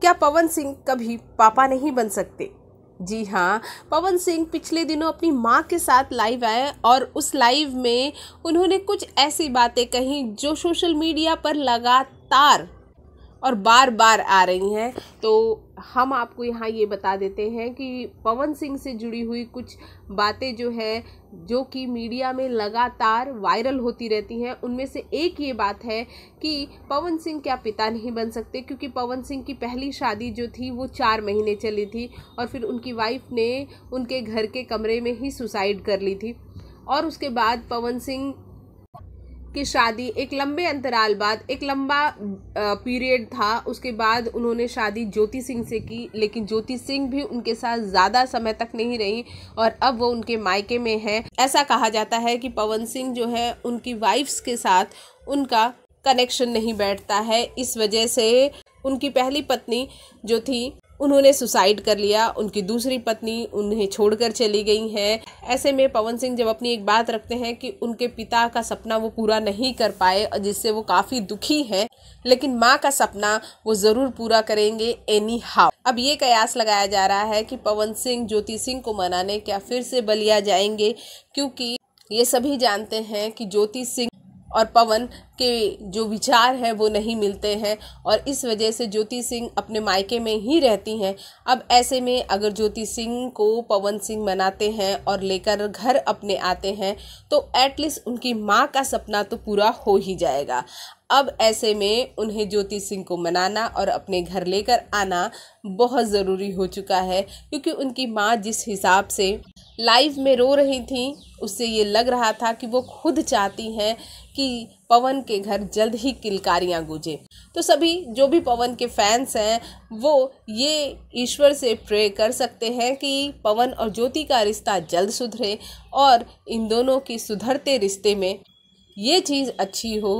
क्या पवन सिंह कभी पापा नहीं बन सकते जी हाँ पवन सिंह पिछले दिनों अपनी माँ के साथ लाइव आए और उस लाइव में उन्होंने कुछ ऐसी बातें कही जो सोशल मीडिया पर लगातार और बार बार आ रही हैं तो हम आपको यहाँ ये बता देते हैं कि पवन सिंह से जुड़ी हुई कुछ बातें जो है जो कि मीडिया में लगातार वायरल होती रहती हैं उनमें से एक ये बात है कि पवन सिंह क्या पिता नहीं बन सकते क्योंकि पवन सिंह की पहली शादी जो थी वो चार महीने चली थी और फिर उनकी वाइफ ने उनके घर के कमरे में ही सुसाइड कर ली थी और उसके बाद पवन सिंह की शादी एक लंबे अंतराल बाद एक लंबा पीरियड था उसके बाद उन्होंने शादी ज्योति सिंह से की लेकिन ज्योति सिंह भी उनके साथ ज़्यादा समय तक नहीं रही और अब वो उनके मायके में हैं ऐसा कहा जाता है कि पवन सिंह जो है उनकी वाइफ्स के साथ उनका कनेक्शन नहीं बैठता है इस वजह से उनकी पहली पत्नी जो थी उन्होंने सुसाइड कर लिया उनकी दूसरी पत्नी उन्हें छोड़कर चली गई है ऐसे में पवन सिंह जब अपनी एक बात रखते हैं कि उनके पिता का सपना वो पूरा नहीं कर पाए और जिससे वो काफ़ी दुखी हैं लेकिन माँ का सपना वो ज़रूर पूरा करेंगे एनी हाउ अब ये कयास लगाया जा रहा है कि पवन सिंह ज्योति सिंह को मनाने क्या फिर से बलिया जाएंगे क्योंकि ये सभी जानते हैं कि ज्योति सिंह और पवन के जो विचार हैं वो नहीं मिलते हैं और इस वजह से ज्योति सिंह अपने मायके में ही रहती हैं अब ऐसे में अगर ज्योति सिंह को पवन सिंह मनाते हैं और लेकर घर अपने आते हैं तो एटलीस्ट उनकी माँ का सपना तो पूरा हो ही जाएगा अब ऐसे में उन्हें ज्योति सिंह को मनाना और अपने घर लेकर आना बहुत ज़रूरी हो चुका है क्योंकि उनकी माँ जिस हिसाब से लाइव में रो रही थी उससे ये लग रहा था कि वो खुद चाहती हैं कि पवन के घर जल्द ही किलकारियाँ गूंजे तो सभी जो भी पवन के फैंस हैं वो ये ईश्वर से प्रे कर सकते हैं कि पवन और ज्योति का रिश्ता जल्द सुधरे और इन दोनों की सुधरते रिश्ते में ये चीज़ अच्छी हो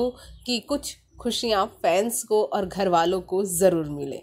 कि कुछ खुशियाँ फैंस को और घर वालों को ज़रूर मिले